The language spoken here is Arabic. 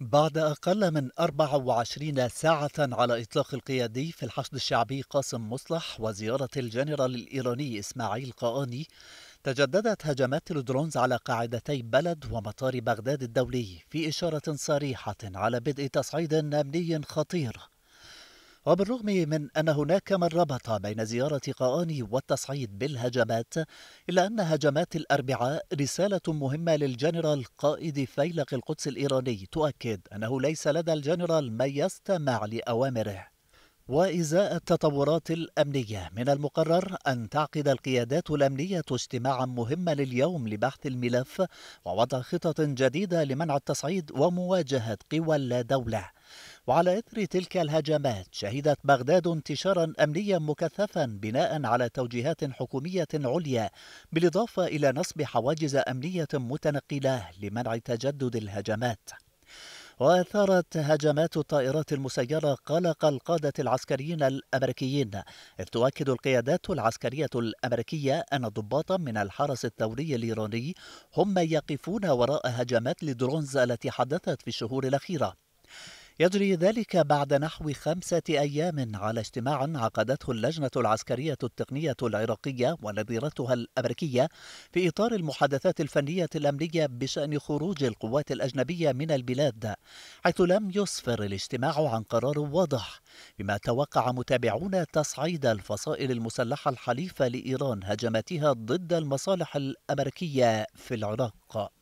بعد أقل من 24 ساعة على إطلاق القيادي في الحشد الشعبي قاسم مصلح وزيارة الجنرال الإيراني إسماعيل قاني تجددت هجمات الدرونز على قاعدتي بلد ومطار بغداد الدولي في إشارة صريحة على بدء تصعيد أمني خطير وبالرغم من أن هناك من ربط بين زيارة قاني والتصعيد بالهجمات إلا أن هجمات الأربعاء رسالة مهمة للجنرال قائد فيلق القدس الإيراني تؤكد أنه ليس لدى الجنرال من يستمع لأوامره وإزاء التطورات الأمنية من المقرر أن تعقد القيادات الأمنية اجتماعا مهما لليوم لبحث الملف ووضع خطط جديدة لمنع التصعيد ومواجهة قوى لا دولة وعلى إثر تلك الهجمات شهدت بغداد انتشارا أمنيا مكثفا بناء على توجيهات حكومية عليا بالإضافة إلى نصب حواجز أمنية متنقلة لمنع تجدد الهجمات وأثارت هجمات الطائرات المسيرة قلق القادة العسكريين الأمريكيين إذ تؤكد القيادات العسكرية الأمريكية أن ضباطا من الحرس الثوري الإيراني هم يقفون وراء هجمات الدرونز التي حدثت في الشهور الأخيرة يجري ذلك بعد نحو خمسة أيام على اجتماع عقدته اللجنة العسكرية التقنية العراقية ونظيرتها الأمريكية في إطار المحادثات الفنية الأمنية بشأن خروج القوات الأجنبية من البلاد حيث لم يسفر الاجتماع عن قرار واضح بما توقع متابعون تصعيد الفصائل المسلحة الحليفة لإيران هجماتها ضد المصالح الأمريكية في العراق